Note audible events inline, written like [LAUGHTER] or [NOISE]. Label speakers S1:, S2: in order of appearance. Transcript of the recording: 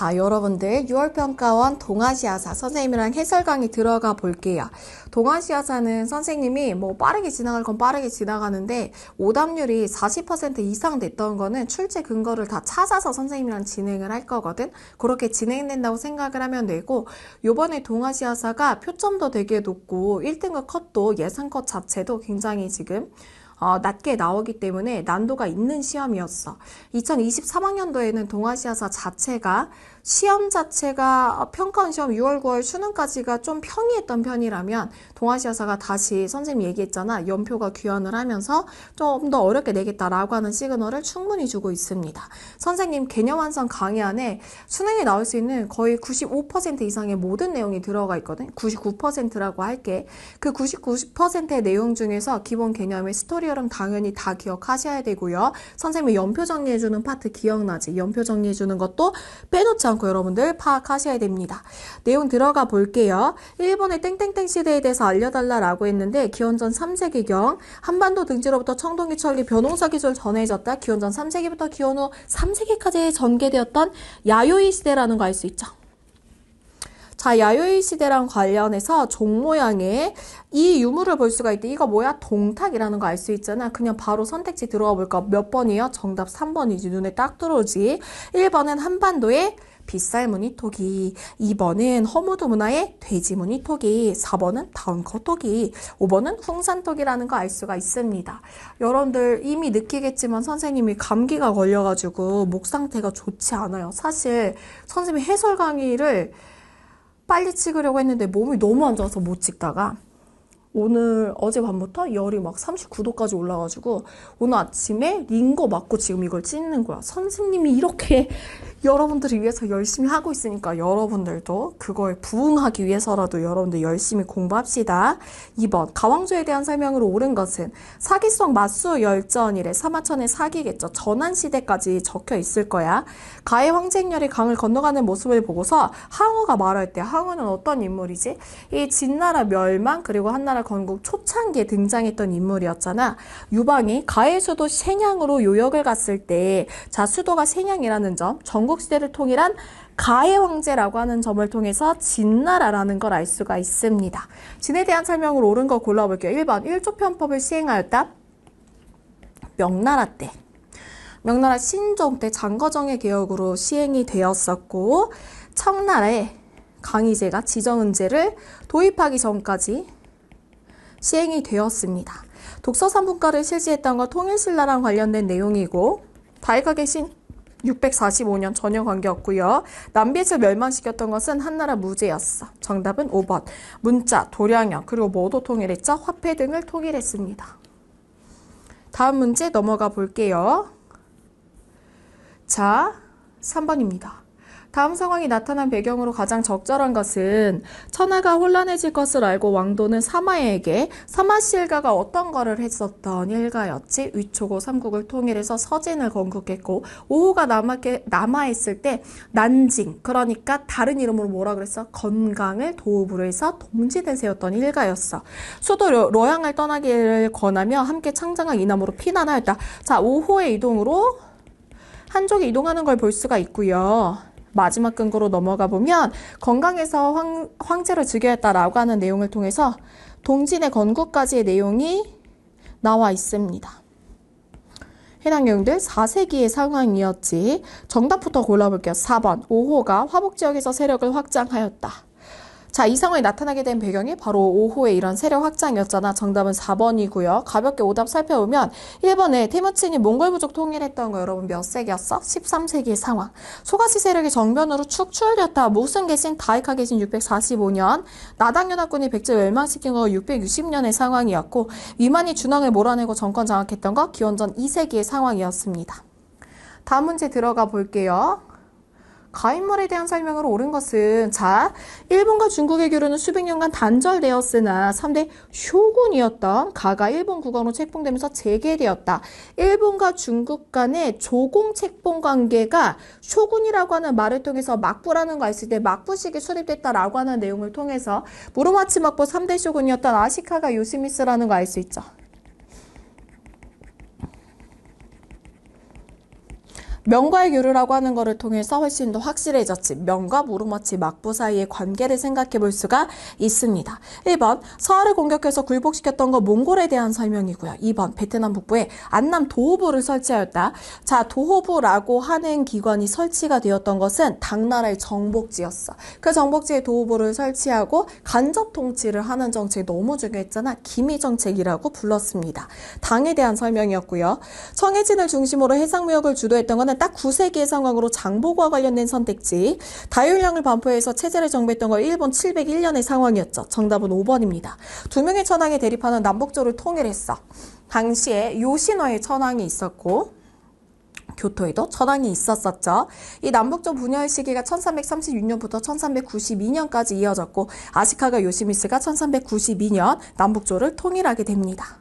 S1: 자, 여러분들 6월 평가원 동아시아사 선생님이랑 해설 강의 들어가 볼게요. 동아시아사는 선생님이 뭐 빠르게 지나갈 건 빠르게 지나가는데 오답률이 40% 이상 됐던 거는 출제 근거를 다 찾아서 선생님이랑 진행을 할 거거든. 그렇게 진행된다고 생각을 하면 되고 요번에 동아시아사가 표점도 되게 높고 1등급 컷도 예상 컷 자체도 굉장히 지금 어, 낮게 나오기 때문에 난도가 있는 시험이었어. 2023학년도에는 동아시아사 자체가 시험 자체가 평가원 시험 6월, 9월 수능까지가 좀 평이했던 편이라면 동아시아사가 다시 선생님 이 얘기했잖아. 연표가 귀환을 하면서 좀 더 어렵게 내겠다라고 하는 시그널을 충분히 주고 있습니다. 선생님 개념 완성 강의 안에 수능에 나올 수 있는 거의 95% 이상의 모든 내용이 들어가 있거든. 99%라고 할게. 그 99%의 내용 중에서 기본 개념의 스토리 여름 당연히 다 기억하셔야 되고요. 선생님이 연표 정리해주는 파트 기억나지? 연표 정리해주는 것도 빼놓지 않고 여러분들 파악하셔야 됩니다. 내용 들어가 볼게요. 일본의 땡땡땡 시대에 대해서 알려달라라고 했는데 기원전 3세기경 한반도 등지로부터 청동기 철기 변홍사 기술 전해졌다. 기원전 3세기부터 기원 후 3세기까지 전개되었던 야요이 시대라는 거 알 수 있죠. 자, 야요이 시대랑 관련해서 종 모양의 이 유물을 볼 수가 있대. 이거 뭐야? 동탁이라는 거 알 수 있잖아. 그냥 바로 선택지 들어가 볼까? 몇 번이요? 정답 3번이지. 눈에 딱 들어오지. 1번은 한반도의 빗살무늬 토기, 2번은 허무도 문화의 돼지무늬 토기, 4번은 다운커 토기, 5번은 홍산 토기라는 거 알 수가 있습니다. 여러분들 이미 느끼겠지만 선생님이 감기가 걸려가지고 목 상태가 좋지 않아요. 사실 선생님이 해설 강의를 빨리 찍으려고 했는데 몸이 너무 안 좋아서 못 찍다가 오늘 어제 밤부터 열이 막 39도까지 올라가지고 오늘 아침에 링거 맞고 지금 이걸 찢는 거야. 선생님이 이렇게 [LAUGHS] 여러분들을 위해서 열심히 하고 있으니까 여러분들도 그거에 부응하기 위해서라도 여러분들 열심히 공부합시다. 2번 가왕조에 대한 설명으로 옳은 것은 사기성 마수 열전이래 사마천의 사기겠죠. 전환시대까지 적혀 있을 거야. 가해 황쟁열이 강을 건너가는 모습을 보고서 항우가 말할 때 항우는 어떤 인물이지? 이 진나라 멸망 그리고 한나라 우리나라 건국 초창기에 등장했던 인물이었잖아. 유방이 가해수도 생양으로 요역을 갔을 때 자수도가 생양이라는 점, 전국시대를 통일한 가해 황제라고 하는 점을 통해서 진나라라는 걸 알 수가 있습니다. 진에 대한 설명으로 옳은 거 골라볼게요. 1번 일조편법을 시행하였다. 명나라 때. 명나라 신종 때 장거정의 개혁으로 시행이 되었었고 청나라에 강의제가 지정은제를 도입하기 전까지 시행이 되었습니다. 독서산분과를 실시했던 건 통일신라랑 관련된 내용이고 다이각계신 645년 전혀 관계없고요. 남빛을 멸망시켰던 것은 한나라 무제였어. 정답은 5번. 문자, 도량형, 그리고 모두 통일했죠? 화폐 등을 통일했습니다. 다음 문제 넘어가 볼게요. 자, 3번입니다. 다음 상황이 나타난 배경으로 가장 적절한 것은 천하가 혼란해질 것을 알고 왕도는 사마에게 사마시엘가가 어떤 거를 했었던 일가였지 위초고 삼국을 통일해서 서진을 건국했고 오후가 남아게, 남아있을 때 난징 그러니까 다른 이름으로 뭐라 그랬어? 건강을 도읍으로 해서 동지대 세웠던 일가였어. 수도 로, 로양을 떠나기를 권하며 함께 창장한 이남으로 피난하였다. 자오후의 이동으로 한족이 이동하는 걸 볼 수가 있고요. 마지막 근거로 넘어가 보면 건강에서 황, 황제를 즉위했다라고 하는 내용을 통해서 동진의 건국까지의 내용이 나와 있습니다. 해당 내용들 4세기의 상황이었지. 정답부터 골라볼게요. 4번 오호가 화북지역에서 세력을 확장하였다. 자, 이 상황이 나타나게 된 배경이 바로 5호의 이런 세력 확장이었잖아. 정답은 4번이고요. 가볍게 오답 살펴보면 1번에 태무친이 몽골 부족 통일했던 거 여러분 몇 세기였어? 13세기의 상황. 소가시 세력이 정변으로 축출됐다. 모순 개신, 다이카 개신 645년, 나당연합군이 백제 멸망시킨 거 660년의 상황이었고 위만이 준왕을 몰아내고 정권 장악했던 거 기원전 2세기의 상황이었습니다. 다음 문제 들어가 볼게요. 가인물에 대한 설명으로 옳은 것은 자, 일본과 중국의 교류는 수백 년간 단절되었으나 3대 쇼군이었던 가가 일본 국왕으로 책봉되면서 재개되었다. 일본과 중국 간의 조공 책봉 관계가 쇼군이라고 하는 말을 통해서 막부라는 거 있을 때 막부식이 수립됐다라고 하는 내용을 통해서 무로마치 막부 3대 쇼군이었던 아시카가 요시미스라는 거 알 수 있죠. 명과의 교류라고 하는 것을 통해서 훨씬 더 확실해졌지 명과 무르머치 막부 사이의 관계를 생각해 볼 수가 있습니다. 1번 서하를 공격해서 굴복시켰던 건 몽골에 대한 설명이고요. 2번 베트남 북부에 안남 도호부를 설치하였다. 자 도호부라고 하는 기관이 설치가 되었던 것은 당나라의 정복지였어. 그 정복지에 도호부를 설치하고 간접 통치를 하는 정책이 너무 중요했잖아. 기미 정책이라고 불렀습니다. 당에 대한 설명이었고요. 청해진을 중심으로 해상무역을 주도했던 것은 딱 9세기의 상황으로 장보고와 관련된 선택지, 다율량을 반포해서 체제를 정비했던 걸 일본 701년의 상황이었죠. 정답은 5번입니다. 두 명의 천황이 대립하는 남북조를 통일했어. 당시에 요신화의 천황이 있었고 교토에도 천황이 있었었죠. 이 남북조 분열 시기가 1336년부터 1392년까지 이어졌고 아시카가 요시미스가 1392년 남북조를 통일하게 됩니다.